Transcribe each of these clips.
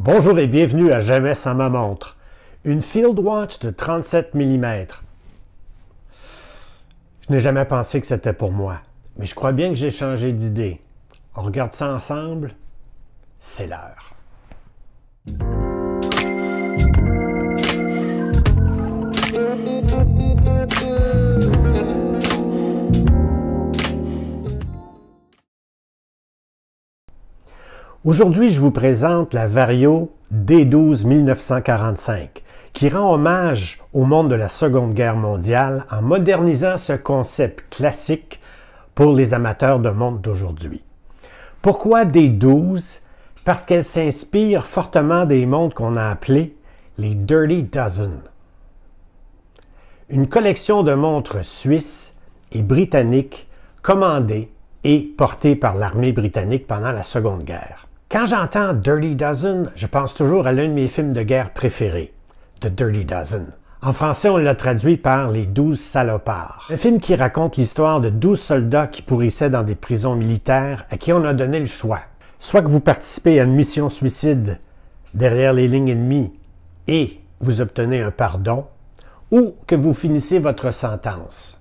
Bonjour et bienvenue à Jamais sans ma montre. Une Field Watch de 37 mm. Je n'ai jamais pensé que c'était pour moi, mais je crois bien que j'ai changé d'idée. On regarde ça ensemble. C'est l'heure. Aujourd'hui, je vous présente la Vario D12 1945, qui rend hommage au monde de la Seconde Guerre mondiale en modernisant ce concept classique pour les amateurs de montres d'aujourd'hui. Pourquoi D12 Parce qu'elle s'inspire fortement des montres qu'on a appelés les Dirty Dozen. Une collection de montres suisses et britanniques commandées et portées par l'armée britannique pendant la Seconde Guerre. Quand j'entends Dirty Dozen, je pense toujours à l'un de mes films de guerre préférés, The Dirty Dozen. En français, on l'a traduit par Les Douze Salopards. Un film qui raconte l'histoire de douze soldats qui pourrissaient dans des prisons militaires à qui on a donné le choix. Soit que vous participez à une mission suicide derrière les lignes ennemies et vous obtenez un pardon, ou que vous finissez votre sentence.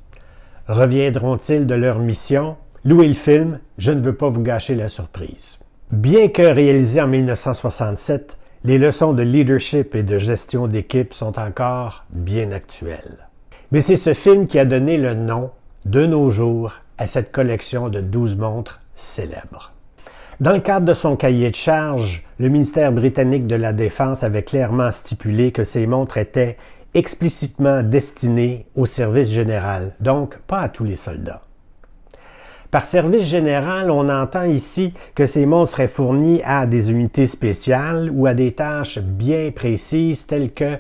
Reviendront-ils de leur mission? Louez le film, je ne veux pas vous gâcher la surprise. Bien que réalisé en 1967, les leçons de leadership et de gestion d'équipe sont encore bien actuelles. Mais c'est ce film qui a donné le nom, de nos jours, à cette collection de 12 montres célèbres. Dans le cadre de son cahier de charge, le ministère britannique de la Défense avait clairement stipulé que ces montres étaient explicitement destinées au service général, donc pas à tous les soldats. Par service général, on entend ici que ces montres seraient fournis à des unités spéciales ou à des tâches bien précises telles que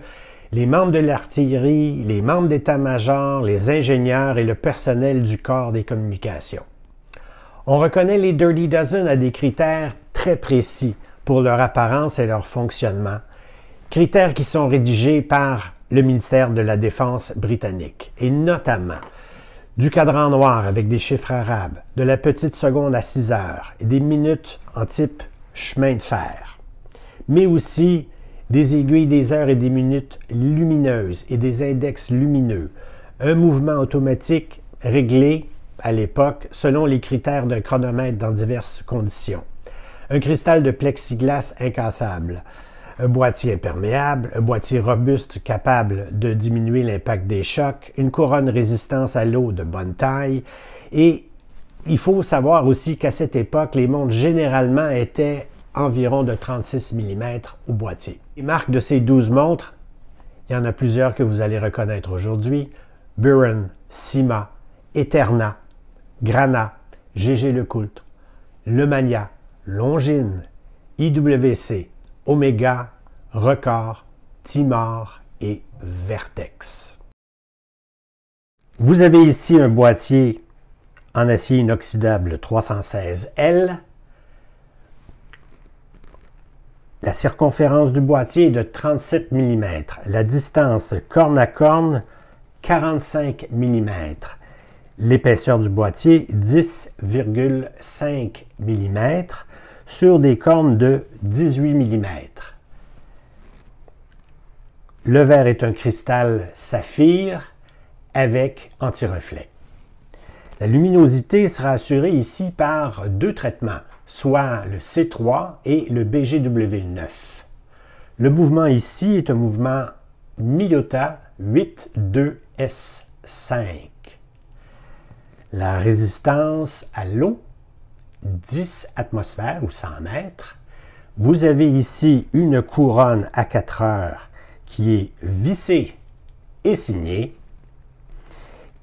les membres de l'artillerie, les membres d'état-major, les ingénieurs et le personnel du corps des communications. On reconnaît les Dirty Dozen à des critères très précis pour leur apparence et leur fonctionnement, critères qui sont rédigés par le ministère de la Défense britannique, et notamment du cadran noir avec des chiffres arabes, de la petite seconde à 6 heures et des minutes en type chemin de fer, mais aussi des aiguilles, des heures et des minutes lumineuses et des index lumineux, un mouvement automatique réglé à l'époque selon les critères d'un chronomètre dans diverses conditions, un cristal de plexiglas incassable, un boîtier imperméable, un boîtier robuste capable de diminuer l'impact des chocs, une couronne résistance à l'eau de bonne taille. Et il faut savoir aussi qu'à cette époque, les montres généralement étaient environ de 36 mm au boîtier. Les marques de ces 12 montres, il y en a plusieurs que vous allez reconnaître aujourd'hui. Buren, Sima, Eterna, Grana, GG Le Lemania, Longine, IWC, Omega, Record, Timar et Vertex. Vous avez ici un boîtier en acier inoxydable 316L. La circonférence du boîtier est de 37 mm. La distance corne à corne, 45 mm. L'épaisseur du boîtier, 10,5 mm sur des cornes de 18 mm. Le verre est un cristal saphir avec antireflet. La luminosité sera assurée ici par deux traitements, soit le C3 et le BGW9. Le mouvement ici est un mouvement miota 82S5. La résistance à l'eau, 10 atmosphères ou 100 mètres. Vous avez ici une couronne à 4 heures qui est vissé et signé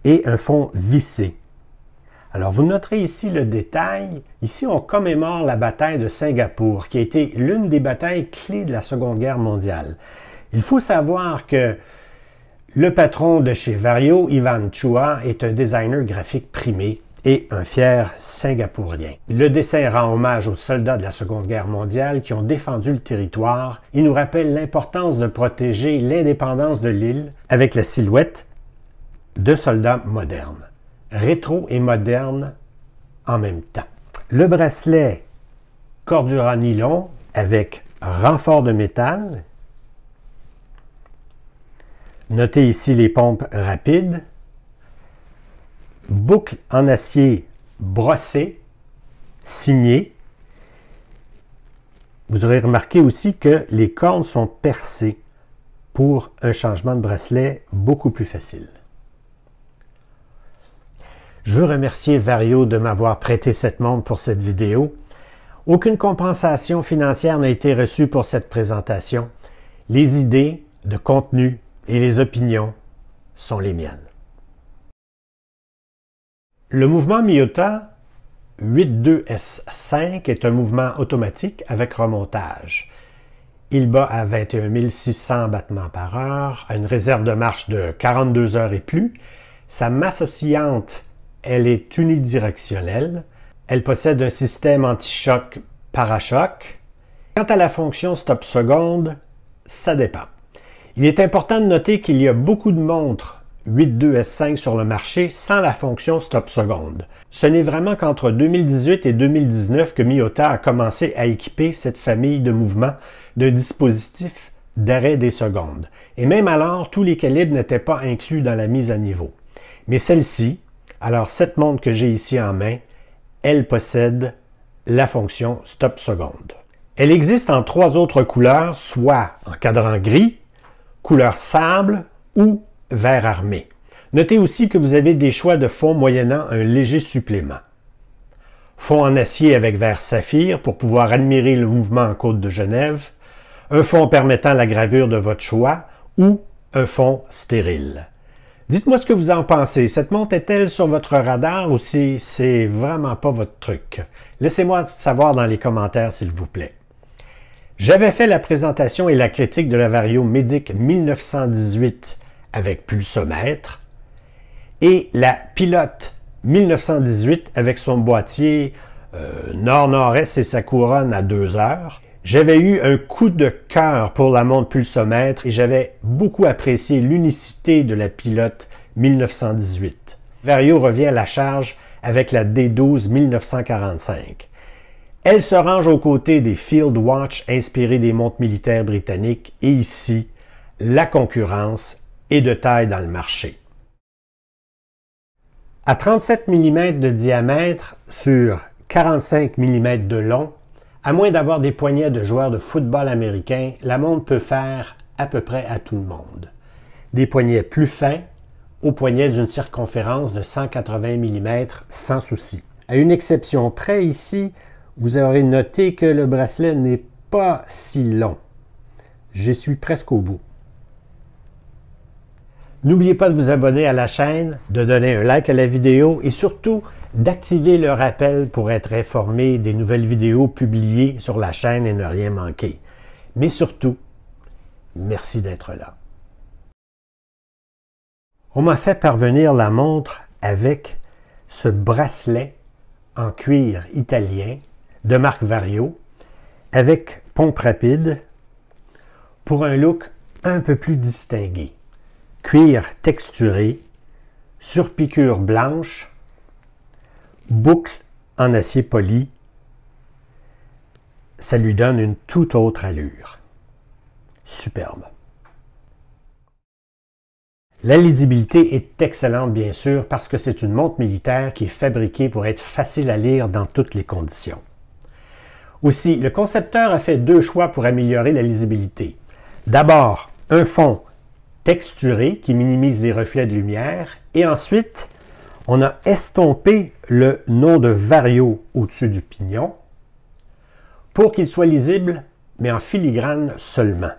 et un fond vissé. Alors vous noterez ici le détail. Ici, on commémore la bataille de Singapour, qui a été l'une des batailles clés de la Seconde Guerre mondiale. Il faut savoir que le patron de chez Vario, Ivan Chua, est un designer graphique primé et un fier Singapourien. Le dessin rend hommage aux soldats de la Seconde Guerre mondiale qui ont défendu le territoire Il nous rappelle l'importance de protéger l'indépendance de l'île avec la silhouette de soldats modernes, rétro et moderne en même temps. Le bracelet Cordura nylon avec renfort de métal. Notez ici les pompes rapides boucle en acier brossé, signée. Vous aurez remarqué aussi que les cornes sont percées pour un changement de bracelet beaucoup plus facile. Je veux remercier Vario de m'avoir prêté cette montre pour cette vidéo. Aucune compensation financière n'a été reçue pour cette présentation. Les idées de contenu et les opinions sont les miennes. Le mouvement Miyota 82S5 est un mouvement automatique avec remontage. Il bat à 21 600 battements par heure, a une réserve de marche de 42 heures et plus. Sa masse oscillante, elle est unidirectionnelle. Elle possède un système anti-choc parachoc. Quant à la fonction stop seconde, ça dépend. Il est important de noter qu'il y a beaucoup de montres 82S5 sur le marché sans la fonction stop seconde. Ce n'est vraiment qu'entre 2018 et 2019 que Miyota a commencé à équiper cette famille de mouvements de dispositifs d'arrêt des secondes. Et même alors, tous les calibres n'étaient pas inclus dans la mise à niveau. Mais celle-ci, alors cette montre que j'ai ici en main, elle possède la fonction stop seconde. Elle existe en trois autres couleurs, soit en cadran gris, couleur sable ou vert armé. Notez aussi que vous avez des choix de fonds moyennant un léger supplément. Fonds en acier avec verre saphir pour pouvoir admirer le mouvement en côte de Genève, un fond permettant la gravure de votre choix ou un fond stérile. Dites-moi ce que vous en pensez. Cette montre est-elle sur votre radar ou si c'est vraiment pas votre truc? Laissez-moi savoir dans les commentaires s'il vous plaît. J'avais fait la présentation et la critique de la Vario Médic 1918 avec pulsomètre et la pilote 1918 avec son boîtier euh, nord-nord-est et sa couronne à 2 heures. J'avais eu un coup de cœur pour la montre pulsomètre et j'avais beaucoup apprécié l'unicité de la pilote 1918. Vario revient à la charge avec la D12 1945. Elle se range aux côtés des Field Watch inspirés des montres militaires britanniques et ici, la concurrence et de taille dans le marché. À 37 mm de diamètre sur 45 mm de long, à moins d'avoir des poignets de joueurs de football américain, la montre peut faire à peu près à tout le monde. Des poignets plus fins, aux poignets d'une circonférence de 180 mm sans souci. À une exception près ici, vous aurez noté que le bracelet n'est pas si long. Je suis presque au bout. N'oubliez pas de vous abonner à la chaîne, de donner un like à la vidéo et surtout d'activer le rappel pour être informé des nouvelles vidéos publiées sur la chaîne et ne rien manquer. Mais surtout, merci d'être là. On m'a fait parvenir la montre avec ce bracelet en cuir italien de marque Vario avec pompe rapide pour un look un peu plus distingué cuir texturé, surpiqûre blanche, boucle en acier poli, ça lui donne une toute autre allure. Superbe. La lisibilité est excellente, bien sûr, parce que c'est une montre militaire qui est fabriquée pour être facile à lire dans toutes les conditions. Aussi, le concepteur a fait deux choix pour améliorer la lisibilité. D'abord, un fond texturé qui minimise les reflets de lumière. Et ensuite, on a estompé le nom de Vario au-dessus du pignon pour qu'il soit lisible, mais en filigrane seulement.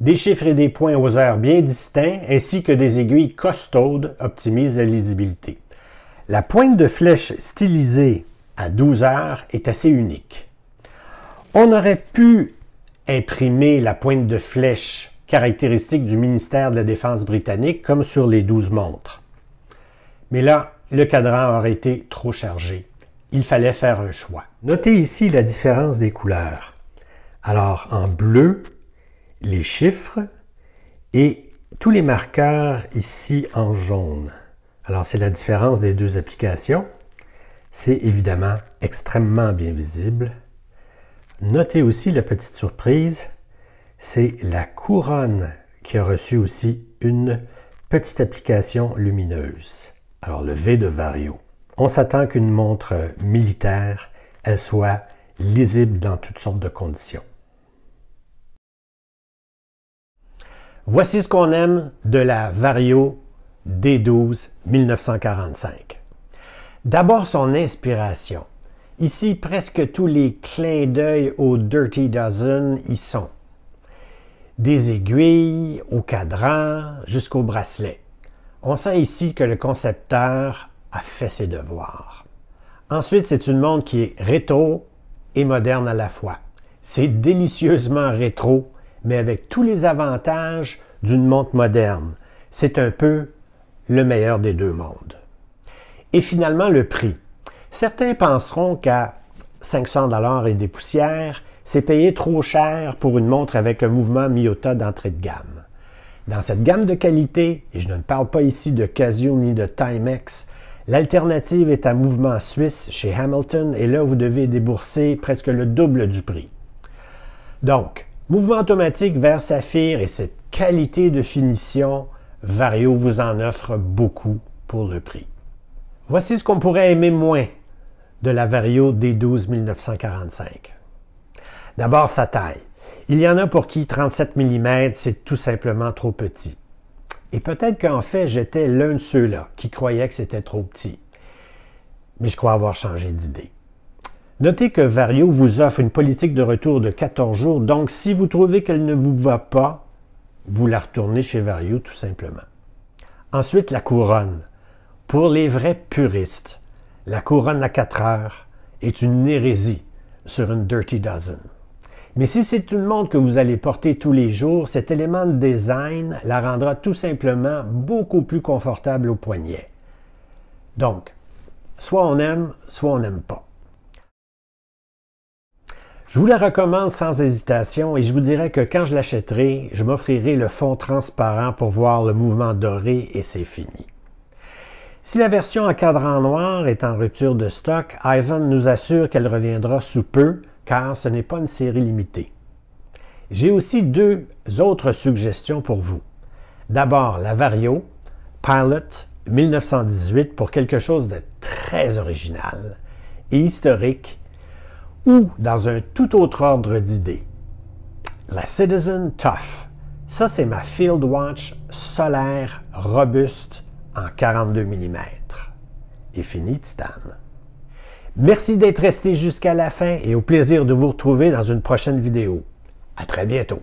Des chiffres et des points aux heures bien distincts, ainsi que des aiguilles costaudes, optimisent la lisibilité. La pointe de flèche stylisée à 12 heures est assez unique. On aurait pu imprimer la pointe de flèche caractéristique du ministère de la Défense britannique, comme sur les 12 montres. Mais là, le cadran aurait été trop chargé. Il fallait faire un choix. Notez ici la différence des couleurs. Alors, en bleu, les chiffres et tous les marqueurs ici en jaune. Alors, c'est la différence des deux applications. C'est évidemment extrêmement bien visible. Notez aussi la petite surprise, c'est la couronne qui a reçu aussi une petite application lumineuse. Alors le V de Vario. On s'attend qu'une montre militaire, elle soit lisible dans toutes sortes de conditions. Voici ce qu'on aime de la Vario D12 1945. D'abord son inspiration. Ici, presque tous les clins d'œil au Dirty Dozen y sont des aiguilles au cadran jusqu'au bracelet. On sent ici que le concepteur a fait ses devoirs. Ensuite, c'est une montre qui est rétro et moderne à la fois. C'est délicieusement rétro, mais avec tous les avantages d'une montre moderne. C'est un peu le meilleur des deux mondes. Et finalement, le prix. Certains penseront qu'à 500 et des poussières, c'est payer trop cher pour une montre avec un mouvement Miyota d'entrée de gamme. Dans cette gamme de qualité, et je ne parle pas ici de Casio ni de Timex, l'alternative est un mouvement suisse chez Hamilton et là vous devez débourser presque le double du prix. Donc, mouvement automatique vers saphir et cette qualité de finition, Vario vous en offre beaucoup pour le prix. Voici ce qu'on pourrait aimer moins de la Vario D12 1945. D'abord, sa taille. Il y en a pour qui 37 mm, c'est tout simplement trop petit. Et peut-être qu'en fait, j'étais l'un de ceux-là qui croyait que c'était trop petit. Mais je crois avoir changé d'idée. Notez que Vario vous offre une politique de retour de 14 jours, donc si vous trouvez qu'elle ne vous va pas, vous la retournez chez Vario tout simplement. Ensuite, la couronne. Pour les vrais puristes, la couronne à 4 heures est une hérésie sur une Dirty Dozen. Mais si c'est une montre que vous allez porter tous les jours, cet élément de design la rendra tout simplement beaucoup plus confortable au poignet. Donc, soit on aime, soit on n'aime pas. Je vous la recommande sans hésitation et je vous dirai que quand je l'achèterai, je m'offrirai le fond transparent pour voir le mouvement doré et c'est fini. Si la version en cadran noir est en rupture de stock, Ivan nous assure qu'elle reviendra sous peu, car ce n'est pas une série limitée. J'ai aussi deux autres suggestions pour vous. D'abord, la Vario Pilot 1918 pour quelque chose de très original et historique, ou dans un tout autre ordre d'idées. La Citizen Tough. Ça, c'est ma Field Watch solaire robuste en 42 mm. Et fini titane. Merci d'être resté jusqu'à la fin et au plaisir de vous retrouver dans une prochaine vidéo. À très bientôt.